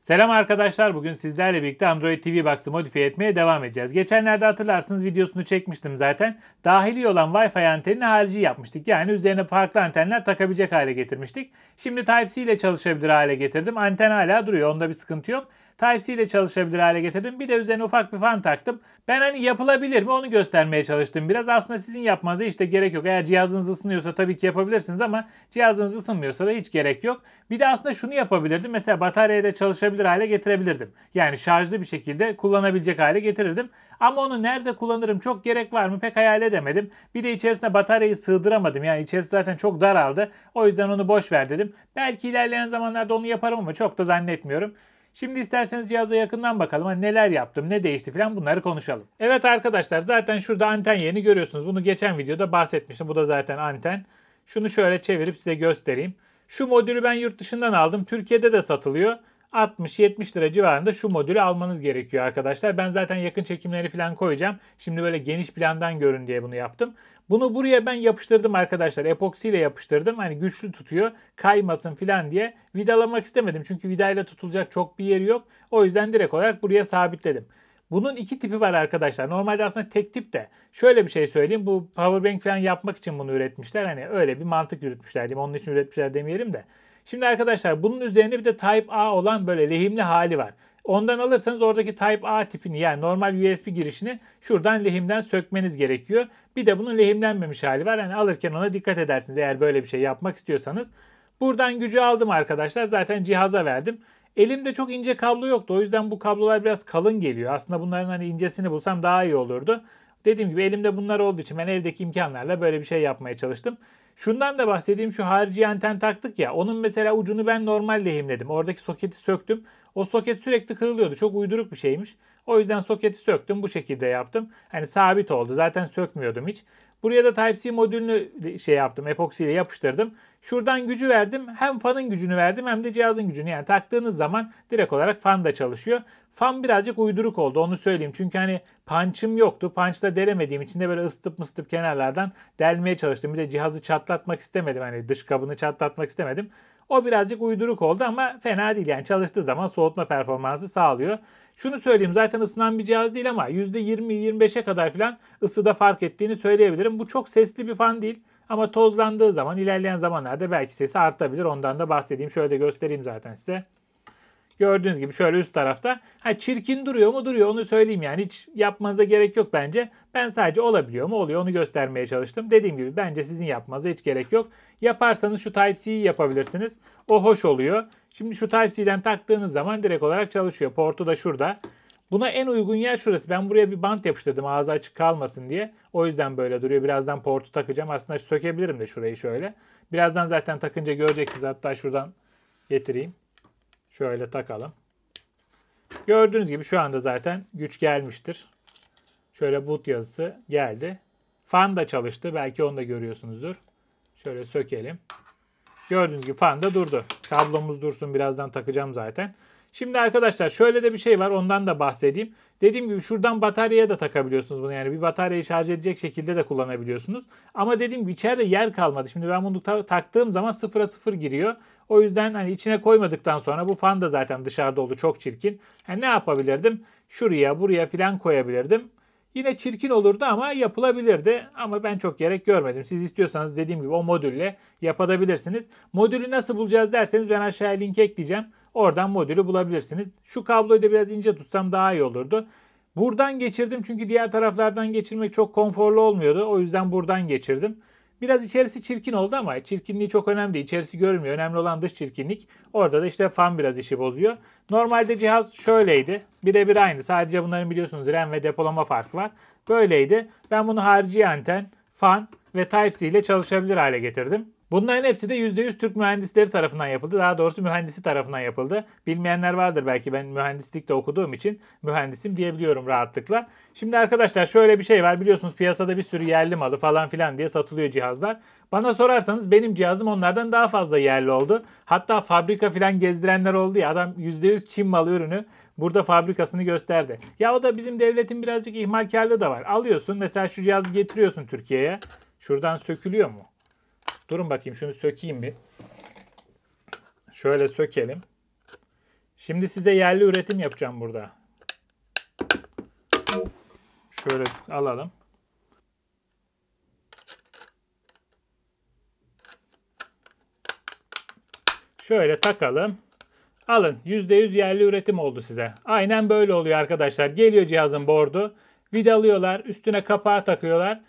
Selam arkadaşlar. Bugün sizlerle birlikte Android TV Box'ı modifiye etmeye devam edeceğiz. Geçenlerde hatırlarsınız videosunu çekmiştim zaten. Dahili olan Wi-Fi antenini harici yapmıştık. Yani üzerine farklı antenler takabilecek hale getirmiştik. Şimdi Type-C ile çalışabilir hale getirdim. Anten hala duruyor. Onda bir sıkıntı yok. Type-C ile çalışabilir hale getirdim. Bir de üzerine ufak bir fan taktım. Ben hani yapılabilir mi onu göstermeye çalıştım biraz. Aslında sizin yapmanıza hiç de gerek yok. Eğer cihazınız ısınıyorsa tabii ki yapabilirsiniz ama cihazınız ısınmıyorsa da hiç gerek yok. Bir de aslında şunu yapabilirdim. Mesela bataryayla çalışabilir hale getirebilirdim. Yani şarjlı bir şekilde kullanabilecek hale getirirdim. Ama onu nerede kullanırım çok gerek var mı pek hayal edemedim. Bir de içerisine bataryayı sığdıramadım. Yani içerisi zaten çok daraldı. O yüzden onu boş ver dedim. Belki ilerleyen zamanlarda onu yaparım ama çok da zannetmiyorum. Şimdi isterseniz cihaza yakından bakalım. Hani neler yaptım, ne değişti falan bunları konuşalım. Evet arkadaşlar zaten şurada anten yerini görüyorsunuz. Bunu geçen videoda bahsetmiştim. Bu da zaten anten. Şunu şöyle çevirip size göstereyim. Şu modülü ben yurt dışından aldım. Türkiye'de de satılıyor. 60-70 lira civarında şu modülü almanız gerekiyor arkadaşlar. Ben zaten yakın çekimleri falan koyacağım. Şimdi böyle geniş plandan görün diye bunu yaptım. Bunu buraya ben yapıştırdım arkadaşlar. Epoksi ile yapıştırdım. Hani güçlü tutuyor. Kaymasın falan diye. Vidalamak istemedim. Çünkü vidayla tutulacak çok bir yeri yok. O yüzden direkt olarak buraya sabitledim. Bunun iki tipi var arkadaşlar. Normalde aslında tek tip de. Şöyle bir şey söyleyeyim. Bu powerbank falan yapmak için bunu üretmişler. Hani öyle bir mantık yürütmüşler diyeyim. Onun için üretmişler demeyelim de. Şimdi arkadaşlar bunun üzerinde bir de Type A olan böyle lehimli hali var. Ondan alırsanız oradaki Type A tipini yani normal USB girişini şuradan lehimden sökmeniz gerekiyor. Bir de bunun lehimlenmemiş hali var. Yani alırken ona dikkat edersiniz eğer böyle bir şey yapmak istiyorsanız. Buradan gücü aldım arkadaşlar. Zaten cihaza verdim. Elimde çok ince kablo yoktu. O yüzden bu kablolar biraz kalın geliyor. Aslında bunların hani incesini bulsam daha iyi olurdu. Dediğim gibi elimde bunlar olduğu için ben evdeki imkanlarla böyle bir şey yapmaya çalıştım. Şundan da bahsedeyim şu harici anten taktık ya onun mesela ucunu ben normal lehimledim. Oradaki soketi söktüm. O soket sürekli kırılıyordu. Çok uyduruk bir şeymiş. O yüzden soketi söktüm bu şekilde yaptım. Hani sabit oldu. Zaten sökmüyordum hiç. Buraya da Type-C modülünü şey yaptım. Epoksi ile yapıştırdım. Şuradan gücü verdim. Hem fanın gücünü verdim hem de cihazın gücünü. Yani taktığınız zaman direkt olarak fan da çalışıyor. Fan birazcık uyduruk oldu onu söyleyeyim. Çünkü hani punch'ım yoktu. Punch'ta delemediğim için de böyle ısıtıp mısıtıp kenarlardan delmeye çalıştım. Bir de cihazı çatlatmak istemedim. Hani dış kabını çatlatmak istemedim. O birazcık uyduruk oldu ama fena değil. Yani çalıştığı zaman soğutma performansı sağlıyor. Şunu söyleyeyim zaten ısınan bir cihaz değil ama %20-25'e kadar filan ısıda fark ettiğini söyleyebilirim. Bu çok sesli bir fan değil. Ama tozlandığı zaman ilerleyen zamanlarda belki sesi artabilir. Ondan da bahsedeyim. Şöyle de göstereyim zaten size. Gördüğünüz gibi şöyle üst tarafta. Ha çirkin duruyor mu? Duruyor onu söyleyeyim yani. Hiç yapmanıza gerek yok bence. Ben sadece olabiliyor mu? Oluyor onu göstermeye çalıştım. Dediğim gibi bence sizin yapmanıza hiç gerek yok. Yaparsanız şu Type-C'yi yapabilirsiniz. O hoş oluyor. Şimdi şu Type-C'den taktığınız zaman direkt olarak çalışıyor. Portu da şurada. Buna en uygun yer şurası. Ben buraya bir bant yapıştırdım ağzı açık kalmasın diye. O yüzden böyle duruyor. Birazdan portu takacağım. Aslında sökebilirim de şurayı şöyle. Birazdan zaten takınca göreceksiniz. Hatta şuradan getireyim. Şöyle takalım. Gördüğünüz gibi şu anda zaten güç gelmiştir. Şöyle boot yazısı geldi. Fan da çalıştı. Belki onu da görüyorsunuzdur. Şöyle sökelim. Gördüğünüz gibi fan da durdu. Kablomuz dursun. Birazdan takacağım zaten. Şimdi arkadaşlar şöyle de bir şey var ondan da bahsedeyim. Dediğim gibi şuradan bataryaya da takabiliyorsunuz bunu yani bir bataryayı şarj edecek şekilde de kullanabiliyorsunuz. Ama dediğim gibi içeride yer kalmadı. Şimdi ben bunu ta taktığım zaman sıfıra sıfır giriyor. O yüzden hani içine koymadıktan sonra bu fan da zaten dışarıda oldu çok çirkin. Yani ne yapabilirdim? Şuraya buraya filan koyabilirdim. Yine çirkin olurdu ama yapılabilirdi. Ama ben çok gerek görmedim. Siz istiyorsanız dediğim gibi o modülle yapabilirsiniz. Modülü nasıl bulacağız derseniz ben aşağıya link ekleyeceğim. Oradan modülü bulabilirsiniz. Şu kabloyu da biraz ince tutsam daha iyi olurdu. Buradan geçirdim çünkü diğer taraflardan geçirmek çok konforlu olmuyordu. O yüzden buradan geçirdim. Biraz içerisi çirkin oldu ama çirkinliği çok önemli değil. İçerisi görmüyor. Önemli olan dış çirkinlik. Orada da işte fan biraz işi bozuyor. Normalde cihaz şöyleydi. Birebir aynı. Sadece bunların biliyorsunuz RAM ve depolama farkı var. Böyleydi. Ben bunu harici anten, fan ve Type-C ile çalışabilir hale getirdim. Bunların hepsi de %100 Türk mühendisleri tarafından yapıldı. Daha doğrusu mühendisi tarafından yapıldı. Bilmeyenler vardır belki ben mühendislikte okuduğum için mühendisim diyebiliyorum rahatlıkla. Şimdi arkadaşlar şöyle bir şey var. Biliyorsunuz piyasada bir sürü yerli malı falan filan diye satılıyor cihazlar. Bana sorarsanız benim cihazım onlardan daha fazla yerli oldu. Hatta fabrika filan gezdirenler oldu ya adam %100 Çin malı ürünü burada fabrikasını gösterdi. Ya o da bizim devletin birazcık ihmalkarlığı da var. Alıyorsun mesela şu cihazı getiriyorsun Türkiye'ye. Şuradan sökülüyor mu? Durun bakayım şunu sökeyim bir. Şöyle sökelim. Şimdi size yerli üretim yapacağım burada. Şöyle alalım. Şöyle takalım. Alın %100 yerli üretim oldu size. Aynen böyle oluyor arkadaşlar. Geliyor cihazın bordu. Vidalıyorlar. Üstüne kapağı takıyorlar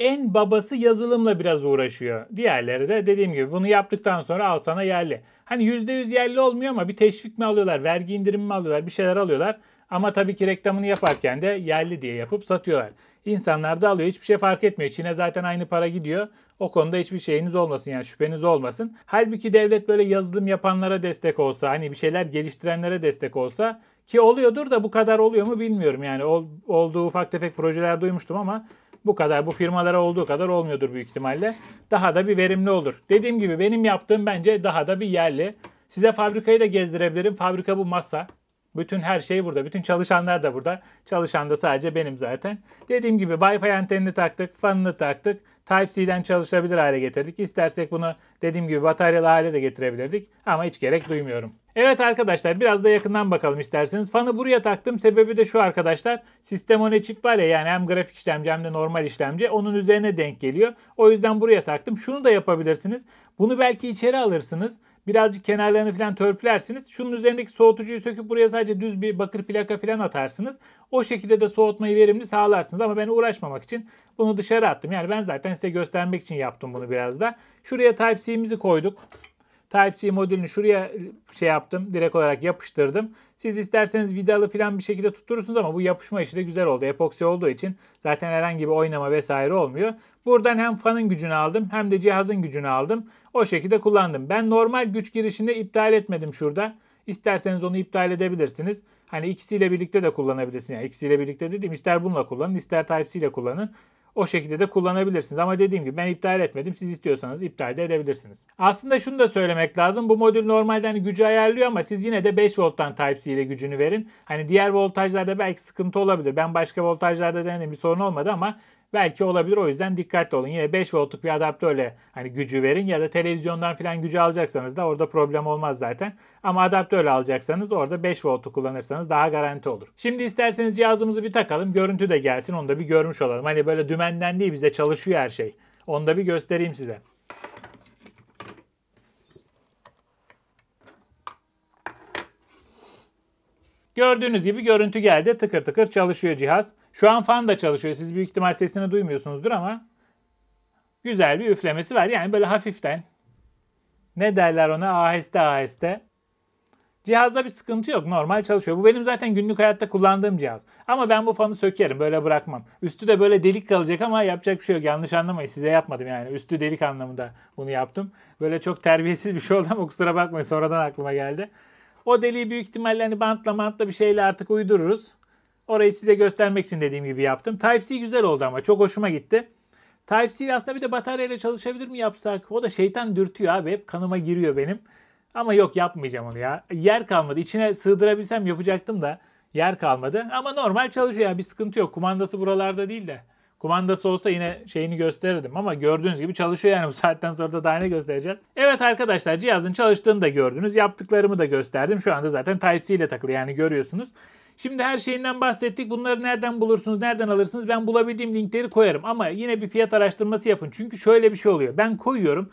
en babası yazılımla biraz uğraşıyor. Diğerleri de dediğim gibi bunu yaptıktan sonra al sana yerli. Hani %100 yerli olmuyor ama bir teşvik mi alıyorlar, vergi indirimi mi alıyorlar, bir şeyler alıyorlar. Ama tabii ki reklamını yaparken de yerli diye yapıp satıyorlar. İnsanlar da alıyor. Hiçbir şey fark etmiyor. Çin'e zaten aynı para gidiyor. O konuda hiçbir şeyiniz olmasın yani şüpheniz olmasın. Halbuki devlet böyle yazılım yapanlara destek olsa, hani bir şeyler geliştirenlere destek olsa ki oluyordur da bu kadar oluyor mu bilmiyorum. Yani ol, olduğu ufak tefek projeler duymuştum ama bu kadar bu firmalara olduğu kadar olmuyordur büyük ihtimalle. Daha da bir verimli olur. Dediğim gibi benim yaptığım bence daha da bir yerli. Size fabrikayı da gezdirebilirim. Fabrika bu masa. Bütün her şey burada. Bütün çalışanlar da burada. Çalışan da sadece benim zaten. Dediğim gibi Wi-Fi antenini taktık, fanını taktık. Type-C'den çalışabilir hale getirdik. İstersek bunu dediğim gibi bataryalı hale de getirebilirdik. Ama hiç gerek duymuyorum. Evet arkadaşlar biraz da yakından bakalım isterseniz. Fanı buraya taktım. Sebebi de şu arkadaşlar. Sistem one çip var ya yani hem grafik işlemci hem de normal işlemci. Onun üzerine denk geliyor. O yüzden buraya taktım. Şunu da yapabilirsiniz. Bunu belki içeri alırsınız Birazcık kenarlarını falan törpülersiniz. Şunun üzerindeki soğutucuyu söküp buraya sadece düz bir bakır plaka falan atarsınız. O şekilde de soğutmayı verimli sağlarsınız. Ama ben uğraşmamak için bunu dışarı attım. Yani ben zaten size göstermek için yaptım bunu biraz da. Şuraya Type-C'mizi koyduk. Type-C modülünü şuraya şey yaptım. Direkt olarak yapıştırdım. Siz isterseniz vidalı falan bir şekilde tutturursunuz ama bu yapışma işi de güzel oldu. Epoksi olduğu için zaten herhangi bir oynama vesaire olmuyor. Buradan hem fanın gücünü aldım hem de cihazın gücünü aldım. O şekilde kullandım. Ben normal güç girişinde iptal etmedim şurada. İsterseniz onu iptal edebilirsiniz. Hani ikisiyle birlikte de kullanabilirsiniz. Yani ikisiyle birlikte dedim. ister bununla kullanın ister Type-C ile kullanın. O şekilde de kullanabilirsiniz. Ama dediğim gibi ben iptal etmedim. Siz istiyorsanız iptal de edebilirsiniz. Aslında şunu da söylemek lazım. Bu modül normalde hani gücü ayarlıyor ama siz yine de 5 volttan Type-C ile gücünü verin. Hani diğer voltajlarda belki sıkıntı olabilir. Ben başka voltajlarda denedim bir sorun olmadı ama belki olabilir. O yüzden dikkatli olun. Yine 5 voltluk bir adaptörle hani gücü verin ya da televizyondan falan gücü alacaksanız da orada problem olmaz zaten. Ama adaptörle alacaksanız orada 5 voltu kullanırsanız daha garanti olur. Şimdi isterseniz cihazımızı bir takalım. Görüntü de gelsin. Onu da bir görmüş olalım. Hani böyle dümenden değil bize çalışıyor her şey. Onu da bir göstereyim size. Gördüğünüz gibi görüntü geldi. Tıkır tıkır çalışıyor cihaz. Şu an fan da çalışıyor. Siz büyük ihtimal sesini duymuyorsunuzdur ama güzel bir üflemesi var. Yani böyle hafiften ne derler ona aheste aheste. Cihazda bir sıkıntı yok. Normal çalışıyor. Bu benim zaten günlük hayatta kullandığım cihaz. Ama ben bu fanı sökerim. Böyle bırakmam. Üstü de böyle delik kalacak ama yapacak bir şey yok. Yanlış anlamayın. Size yapmadım yani. Üstü delik anlamında bunu yaptım. Böyle çok terbiyesiz bir şey oldu ama kusura bakmayın. Sonradan aklıma geldi. O deliği büyük ihtimalle hani bantla mantla bir şeyle artık uydururuz. Orayı size göstermek için dediğim gibi yaptım. Type-C güzel oldu ama çok hoşuma gitti. Type-C aslında bir de bataryayla çalışabilir mi yapsak? O da şeytan dürtüyor abi. Hep kanıma giriyor benim. Ama yok yapmayacağım onu ya. Yer kalmadı. İçine sığdırabilsem yapacaktım da yer kalmadı. Ama normal çalışıyor ya. Bir sıkıntı yok. Kumandası buralarda değil de. Kumandası olsa yine şeyini gösterirdim ama gördüğünüz gibi çalışıyor yani bu saatten sonra da daha ne göstereceğiz. Evet arkadaşlar cihazın çalıştığını da gördünüz. Yaptıklarımı da gösterdim. Şu anda zaten Type-C ile takılı yani görüyorsunuz. Şimdi her şeyinden bahsettik. Bunları nereden bulursunuz, nereden alırsınız? Ben bulabildiğim linkleri koyarım ama yine bir fiyat araştırması yapın. Çünkü şöyle bir şey oluyor. Ben koyuyorum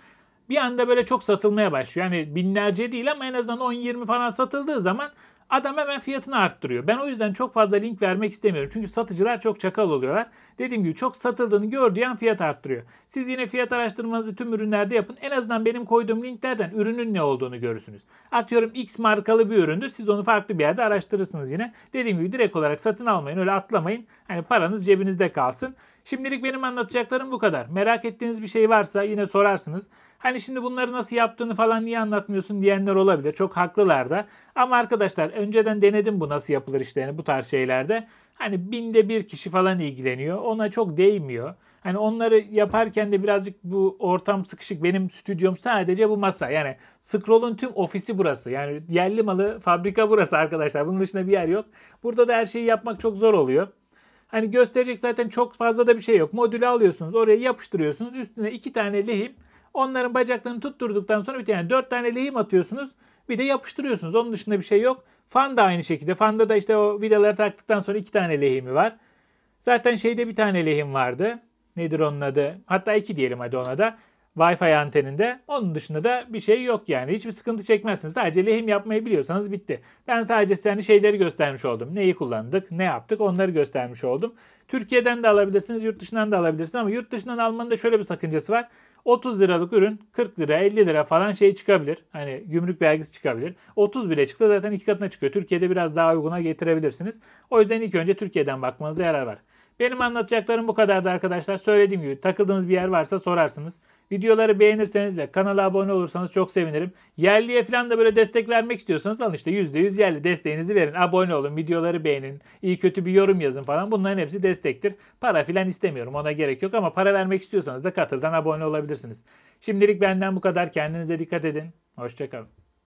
bir anda böyle çok satılmaya başlıyor. Yani binlerce değil ama en azından 10-20 falan satıldığı zaman Adam hemen fiyatını arttırıyor. Ben o yüzden çok fazla link vermek istemiyorum. Çünkü satıcılar çok çakal oluyorlar. Dediğim gibi çok satıldığını gördüğü an fiyat arttırıyor. Siz yine fiyat araştırmanızı tüm ürünlerde yapın. En azından benim koyduğum linklerden ürünün ne olduğunu görürsünüz. Atıyorum X markalı bir üründür. Siz onu farklı bir yerde araştırırsınız yine. Dediğim gibi direkt olarak satın almayın. Öyle atlamayın. Hani paranız cebinizde kalsın. Şimdilik benim anlatacaklarım bu kadar. Merak ettiğiniz bir şey varsa yine sorarsınız. Hani şimdi bunları nasıl yaptığını falan niye anlatmıyorsun diyenler olabilir. Çok haklılar da. Ama arkadaşlar önceden denedim bu nasıl yapılır işlerini bu tarz şeylerde. Hani binde bir kişi falan ilgileniyor. Ona çok değmiyor. Hani onları yaparken de birazcık bu ortam sıkışık. Benim stüdyom sadece bu masa. Yani Scroll'un tüm ofisi burası. Yani yerli malı fabrika burası arkadaşlar. Bunun dışında bir yer yok. Burada da her şeyi yapmak çok zor oluyor. Hani gösterecek zaten çok fazla da bir şey yok. Modülü alıyorsunuz oraya yapıştırıyorsunuz. Üstüne iki tane lehim. Onların bacaklarını tutturduktan sonra bir tane dört tane lehim atıyorsunuz. Bir de yapıştırıyorsunuz. Onun dışında bir şey yok. Fan da aynı şekilde. Fanda da işte o vidaları taktıktan sonra iki tane lehimi var. Zaten şeyde bir tane lehim vardı. Nedir onun adı? Hatta iki diyelim hadi ona da. Wi-Fi anteninde. Onun dışında da bir şey yok yani. Hiçbir sıkıntı çekmezsiniz. Sadece lehim yapmayı biliyorsanız bitti. Ben sadece size hani şeyleri göstermiş oldum. Neyi kullandık, ne yaptık onları göstermiş oldum. Türkiye'den de alabilirsiniz, yurt dışından da alabilirsiniz ama yurt dışından almanın da şöyle bir sakıncası var. 30 liralık ürün 40 lira 50 lira falan şey çıkabilir. Hani gümrük vergisi çıkabilir. 30 bile çıksa zaten iki katına çıkıyor. Türkiye'de biraz daha uyguna getirebilirsiniz. O yüzden ilk önce Türkiye'den bakmanızda yarar var. Benim anlatacaklarım bu kadardı arkadaşlar. Söylediğim gibi takıldığınız bir yer varsa sorarsınız. Videoları beğenirseniz ve kanala abone olursanız çok sevinirim. Yerliye falan da böyle destek vermek istiyorsanız alın işte %100 yerli desteğinizi verin. Abone olun, videoları beğenin, iyi kötü bir yorum yazın falan. Bunların hepsi destektir. Para falan istemiyorum ona gerek yok ama para vermek istiyorsanız da katıldan abone olabilirsiniz. Şimdilik benden bu kadar. Kendinize dikkat edin. Hoşçakalın.